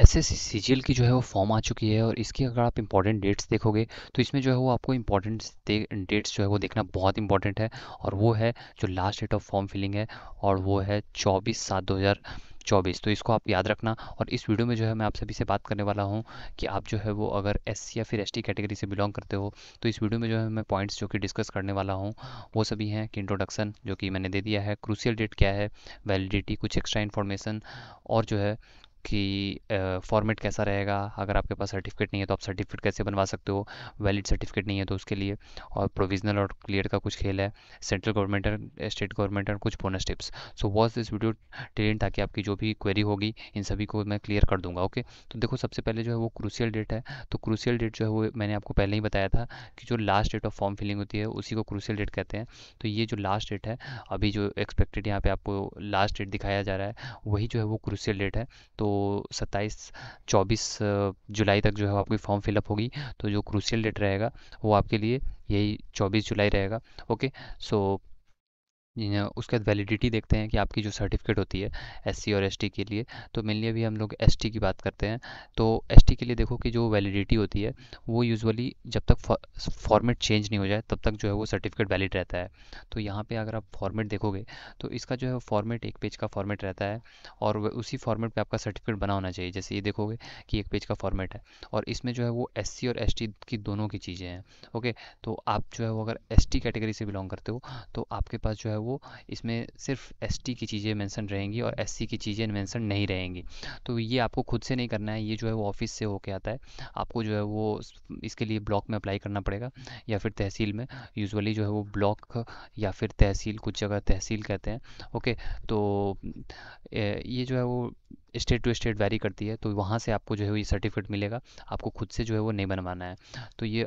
S S C G L की जो है वो फॉर्म आ चुकी है और इसकी अगर आप इंपॉर्टेंट डेट्स देखोगे तो इसमें जो है वो आपको इंपॉर्टेंट डेट्स जो है वो देखना बहुत इंपॉर्टेंट है और वो है जो last date of form filling है और वो है चौबीस सात दो हज़ार चौबीस तो इसको आप याद रखना और इस वीडियो में जो है मैं आप सभी से बात करने वाला हूँ कि आप जो है वो अगर एस या फिर एस कैटेगरी से बिलोंग करते हो तो इस वीडियो में जो है मैं पॉइंट्स जो कि डिस्कस करने वाला हूँ वो सभी हैं कि इंट्रोडक्शन जो कि मैंने दे दिया है क्रूसियल डेट क्या है वैलिडिटी कुछ एक्स्ट्रा इन्फॉर्मेशन और जो है कि फॉर्मेट कैसा रहेगा अगर आपके पास सर्टिफिकेट नहीं है तो आप सर्टिफिकेट कैसे बनवा सकते हो वैलिड सर्टिफिकेट नहीं है तो उसके लिए और प्रोविजनल और क्लियर का कुछ खेल है सेंट्रल गवर्नमेंट और स्टेट गवर्नमेंट और कुछ bonus tips so watch this video till end ताकि आपकी जो भी क्वेरी होगी इन सभी को मैं क्लियर कर दूंगा ओके तो देखो सबसे पहले जो है वो क्रूसियल डेट है तो क्रूसियल डेट जो है वो मैंने आपको पहले ही बताया था कि जो last date of form filling होती है उसी को क्रूसियल डेट कहते हैं तो ये जो लास्ट डेट है अभी जो एक्सपेक्टेड यहाँ पे आपको लास्ट डेट दिखाया जा रहा है वही जो है वो क्रूसियल डेट है तो सत्ताईस चौबीस जुलाई तक जो है आपकी फॉर्म फिलअप होगी तो जो क्रूशियल डेट रहेगा वो आपके लिए यही चौबीस जुलाई रहेगा ओके सो उसका वैलिडिटी देखते हैं कि आपकी जो सर्टिफिकेट होती है एस और एस के लिए तो मेनली अभी हम लोग एस की बात करते हैं तो एस के लिए देखो कि जो वैलिडिटी होती है वो यूजुअली जब तक फॉर्मेट चेंज नहीं हो जाए तब तक जो है वो सर्टिफिकेट वैलिड रहता है तो यहाँ पे अगर आप फॉर्मेट देखोगे तो इसका जो है फॉर्मेट एक पेज का फॉर्मेट रहता है और उसी फॉर्मेट पर आपका सर्टिफिकेट बना होना चाहिए जैसे ये देखोगे कि एक पेज का फॉर्मेट है और इसमें जो है वो एस और एस की दोनों की चीज़ें हैं ओके तो आप जो है वो अगर एस कैटेगरी से बिलोंग करते हो तो आपके पास जो है वो इसमें सिर्फ एस की चीज़ें मैंसन रहेंगी और एस की चीज़ें मैंसन नहीं रहेंगी तो ये आपको खुद से नहीं करना है ये जो है वो ऑफिस से होके आता है आपको जो है वो इसके लिए ब्लॉक में अप्लाई करना पड़ेगा या फिर तहसील में यूजली जो है वो ब्लॉक या फिर तहसील कुछ जगह तहसील कहते हैं ओके तो ये जो है वो स्टेट टू स्टेट वेरी करती है तो वहाँ से आपको जो है वो ये सर्टिफिकेट मिलेगा आपको खुद से जो है वो नहीं बनवाना है तो ये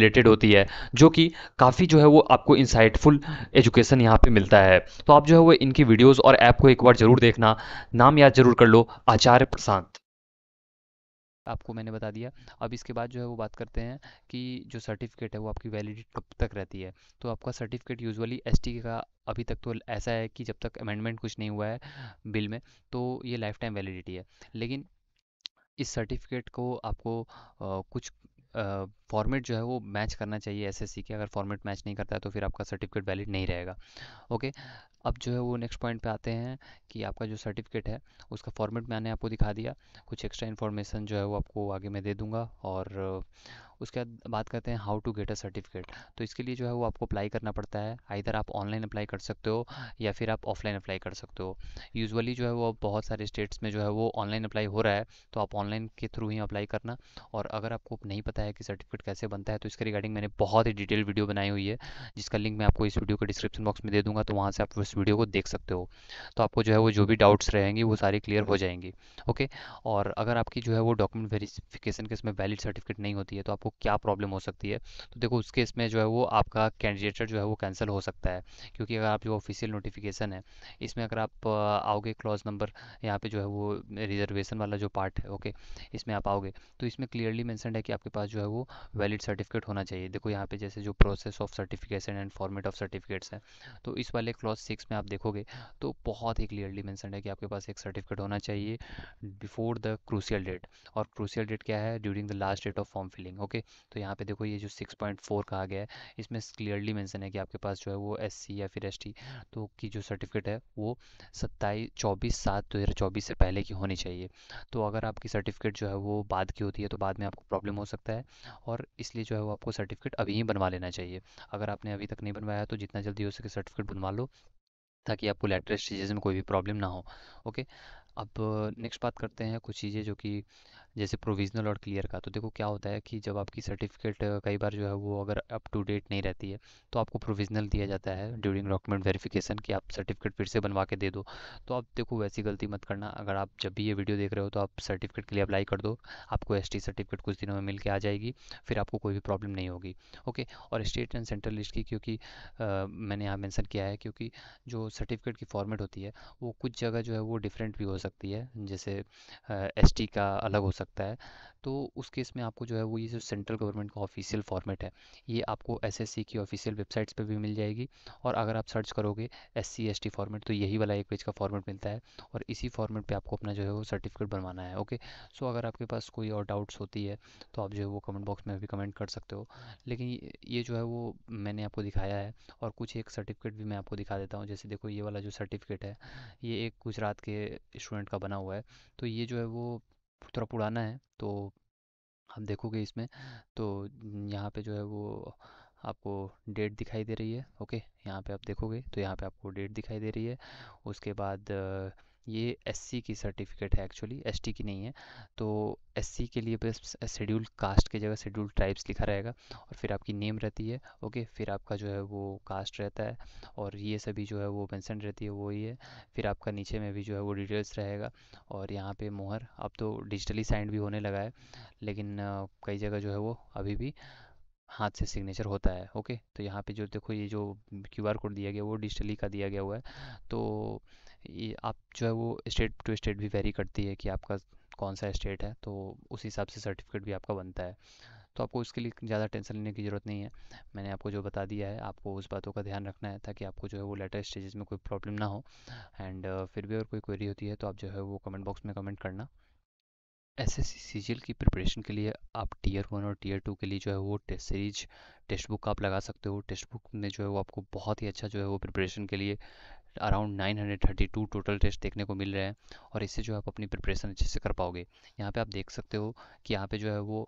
रिलेटेड होती है जो कि काफ़ी जो है वो आपको इंसाइटफुल एजुकेशन यहाँ पे मिलता है तो आप जो है वो इनकी वीडियोस और ऐप को एक बार ज़रूर देखना नाम याद जरूर कर लो आचार्य प्रशांत आपको मैंने बता दिया अब इसके बाद जो है वो बात करते हैं कि जो सर्टिफिकेट है वो आपकी वैलिडिटी कब तक रहती है तो आपका सर्टिफिकेट यूजुअली एस का अभी तक तो ऐसा है कि जब तक अमेंडमेंट कुछ नहीं हुआ है बिल में तो ये लाइफ टाइम वैलिडिटी है लेकिन इस सर्टिफिकेट को आपको आ, कुछ फॉर्मेट जो है वो मैच करना चाहिए एसएससी के अगर फॉर्मेट मैच नहीं करता है तो फिर आपका सर्टिफिकेट वैलिड नहीं रहेगा ओके अब जो है वो नेक्स्ट पॉइंट पे आते हैं कि आपका जो सर्टिफिकेट है उसका फॉर्मेट मैंने आपको दिखा दिया कुछ एक्स्ट्रा इन्फॉर्मेशन जो है वो आपको आगे मैं दे दूँगा और उसके बाद बात करते हैं how to get a certificate तो इसके लिए जो है वो आपको अप्लाई करना पड़ता है आइधर आप ऑनलाइन अप्लाई कर सकते हो या फिर आप ऑफलाइन अप्लाई कर सकते हो यूजुअली जो है वो बहुत सारे स्टेट्स में जो है वो ऑनलाइन अप्लाई हो रहा है तो आप ऑनलाइन के थ्रू ही अप्लाई करना और अगर आपको नहीं पता है कि सर्टिफिकेट कैसे बनता है तो इसके रिगार्डिंग मैंने बहुत ही डिटेल वीडियो बनाई हुई है जिसका लिंक मैं आपको इस वीडियो के डिस्क्रिप्शन बॉक्स में दे दूँगा तो वहाँ से आप उस वीडियो को देख सकते हो तो आपको जो है वो जो भी डाउट्स रहेंगे वो सारी क्लियर हो जाएंगी ओके और अगर आपकी जो है वो डॉक्यूमेंट वेरिफिकेशन के इसमें वैलिड सर्टिफिकेट नहीं होती है तो आपको क्या प्रॉब्लम हो सकती है तो देखो उस केस में जो है वो आपका कैंडिडेटर जो है वो कैंसिल हो सकता है क्योंकि अगर आप जो ऑफिशियल नोटिफिकेशन है इसमें अगर आप आओगे क्लॉज नंबर यहाँ पे जो है वो रिजर्वेशन वाला जो पार्ट है ओके इसमें आप आओगे तो इसमें क्लियरली मैंसन है कि आपके पास जो है वो वैलिड सर्टिफिकेट होना चाहिए देखो यहाँ पे जैसे जो process of certification and format of certificates है तो इस वाले क्लॉज सिक्स में आप देखोगे तो बहुत ही क्लियरली मैंसन है कि आपके पास एक सर्टिफिकेट होना चाहिए बिफोर द क्रूसियल डेट और क्रूसियल डेट क्या है during the last date of form filling okay okay तो यहाँ पे देखो ये जो 6.4 कहा गया है इसमें क्लियरली मेंशन है कि आपके पास जो है वो एस या फिर एस तो की जो सर्टिफिकेट है वो सत्ताईस चौबीस सात दो हज़ार चौबीस से पहले की होनी चाहिए तो अगर आपकी सर्टिफिकेट जो है वो बाद की होती है तो बाद में आपको प्रॉब्लम हो सकता है और इसलिए जो है वो आपको सर्टिफिकेट अभी ही बनवा लेना चाहिए अगर आपने अभी तक नहीं बनवाया तो जितना जल्दी हो सके सर्टिफिकेट बनवा लो ताकि आपको लेटर चीजें में कोई भी प्रॉब्लम ना हो ओके अब नेक्स्ट बात करते हैं कुछ चीज़ें जो कि जैसे प्रोविज़नल और क्लियर का तो देखो क्या होता है कि जब आपकी सर्टिफिकेट कई बार जो है वो अगर अप टू डेट नहीं रहती है तो आपको प्रोविज़नल दिया जाता है ड्यूरिंग डॉक्यूमेंट वेरिफिकेशन कि आप सर्टिफिकेट फिर से बनवा के दे दो तो आप देखो वैसी गलती मत करना अगर आप जब भी ये वीडियो देख रहे हो तो आप सर्टिफिकेट के लिए अप्लाई कर दो आपको एस सर्टिफिकेट कुछ दिनों में मिल के आ जाएगी फिर आपको कोई भी प्रॉब्लम नहीं होगी ओके और स्टेट एंड सेंट्रल लिस्ट की क्योंकि आ, मैंने यहाँ मैंसन किया है क्योंकि जो सर्टिफिकेट की फॉर्मेट होती है वो कुछ जगह जो है वो डिफरेंट भी हो सकती है जैसे एस का अलग हो सकता है तो उस केस में आपको जो है वो ये जो सेंट्रल गवर्नमेंट का ऑफिशियल फॉर्मेट है ये आपको एस की ऑफिशियल वेबसाइट्स पर भी मिल जाएगी और अगर आप सर्च करोगे एस सी फॉर्मेट तो यही वाला एक पेज का फॉर्मेट मिलता है और इसी फॉर्मेट पर आपको अपना जो है वो सर्टिफिकेट बनवाना है ओके सो अगर आपके पास कोई और डाउट्स होती है तो आप जो है वो कमेंट बॉक्स में भी कमेंट कर सकते हो लेकिन ये जो है वो मैंने आपको दिखाया है और कुछ एक सर्टिफिकेट भी मैं आपको दिखा देता हूँ जैसे देखो ये वाला जो सर्टिफिकेट है ये एक गुजरात के स्टूडेंट का बना हुआ है तो ये जो है वो थोड़ा पुराना है तो आप देखोगे इसमें तो यहाँ पे जो है वो आपको डेट दिखाई दे रही है ओके यहाँ पे आप देखोगे तो यहाँ पे आपको डेट दिखाई दे रही है उसके बाद ये एससी की सर्टिफिकेट है एक्चुअली एसटी की नहीं है तो एससी के लिए बस शेड्यूल कास्ट की जगह शेड्यूल ट्राइब्स लिखा रहेगा और फिर आपकी नेम रहती है ओके फिर आपका जो है वो कास्ट रहता है और ये सभी जो है वो मैंसन रहती है वो ही है फिर आपका नीचे में भी जो है वो डिटेल्स रहेगा और यहाँ पर मोहर अब तो डिजिटली साइंड भी होने लगा है लेकिन कई जगह जो है वो अभी भी हाथ से सिग्नेचर होता है ओके तो यहाँ पे जो देखो ये जो क्यूआर कोड दिया गया वो डिजिटली का दिया गया हुआ है तो ये आप जो है वो स्टेट टू स्टेट भी वेरी करती है कि आपका कौन सा स्टेट है तो उस हिसाब से सर्टिफिकेट भी आपका बनता है तो आपको उसके लिए ज़्यादा टेंशन लेने की ज़रूरत नहीं है मैंने आपको जो बता दिया है आपको उस बातों का ध्यान रखना है ताकि आपको जो है वो लेटर स्टेजेस में कोई प्रॉब्लम ना हो एंड uh, फिर भी अगर कोई क्वेरी होती है तो आप जो है वो कमेंट बॉक्स में कमेंट करना एस एस सी की प्रिपरेशन के लिए आप टीयर वन और टीयर टू के लिए जो है वो टेस्ट सीरीज टेक्स्ट बुक आप लगा सकते हो टेक्स्ट बुक ने जो है वो आपको बहुत ही अच्छा जो है वो प्रिपरेशन के लिए अराउंड 932 टोटल टेस्ट देखने को मिल रहे हैं और इससे जो है आप अपनी प्रिपरेशन अच्छे से कर पाओगे यहाँ पे आप देख सकते हो कि यहाँ पे जो है वो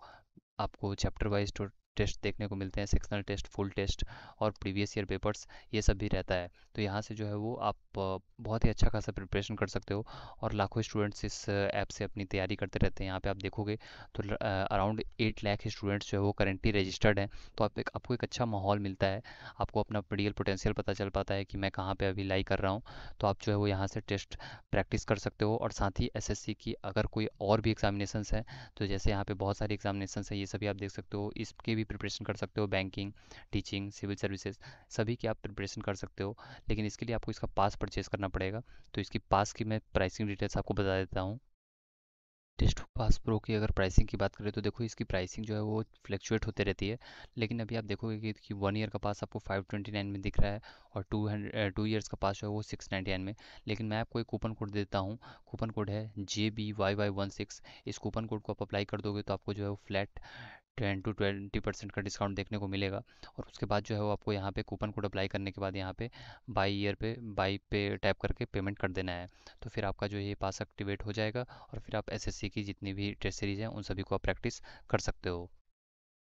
आपको चैप्टर वाइज टेस्ट देखने को मिलते हैं सेक्शनल टेस्ट फुल टेस्ट और प्रीवियस ईयर पेपर्स ये सब भी रहता है तो यहाँ से जो है वो आप बहुत ही अच्छा खासा प्रिपरेशन कर सकते हो और लाखों स्टूडेंट्स इस ऐप से अपनी तैयारी करते रहते हैं यहाँ पे आप देखोगे तो अराउंड एट लाख स्टूडेंट्स जो है वो करेंटली रजिस्टर्ड हैं तो आप एक आपको एक अच्छा माहौल मिलता है आपको अपना रियल पोटेंशियल पता चल पाता है कि मैं कहाँ पर अभी लाई कर रहा हूँ तो आप जो है वो यहाँ से टेस्ट प्रैक्टिस कर सकते हो और साथ ही एस की अगर कोई और भी एग्जामिनेशन है तो जैसे यहाँ पर बहुत सारी एग्जामिनेशन है ये सभी आप देख सकते हो इसके भी भी प्रिपरेशन कर सकते हो बैंकिंग टीचिंग सिविल सर्विसेज सभी की आप प्रिपरेशन कर सकते हो लेकिन इसके लिए आपको इसका पास परचेज करना पड़ेगा तो इसकी पास की मैं प्राइसिंग डिटेल्स आपको बता देता हूँ टेस्ट पास प्रो की अगर प्राइसिंग की बात करें तो देखो इसकी प्राइसिंग जो है वो फ्लक्चुएट होते रहती है लेकिन अभी आप देखोगे कि, कि वन ईयर का पास आपको 529 में दिख रहा है और टू हंड्रेड टू ईयर्स का पास जो है वो 699 में लेकिन मैं आपको एक कूपन कोड देता हूँ कूपन कोड है J B Y Y one six इस कूपन कोड को आप अप्लाई कर दोगे तो आपको जो है वो flat ten to twenty percent का डिस्काउंट देखने को मिलेगा और उसके बाद जो है वो आपको यहाँ पे कूपन कोड अप्लाई करने के बाद यहाँ पे बाई ईयर पे बाई पे टैप करके पेमेंट कर देना है तो फिर आपका जो ये पास एक्टिवेट हो जाएगा और फिर आप एसएससी की जितनी भी टेस्ट सीरीज़ हैं उन सभी को आप प्रैक्टिस कर सकते हो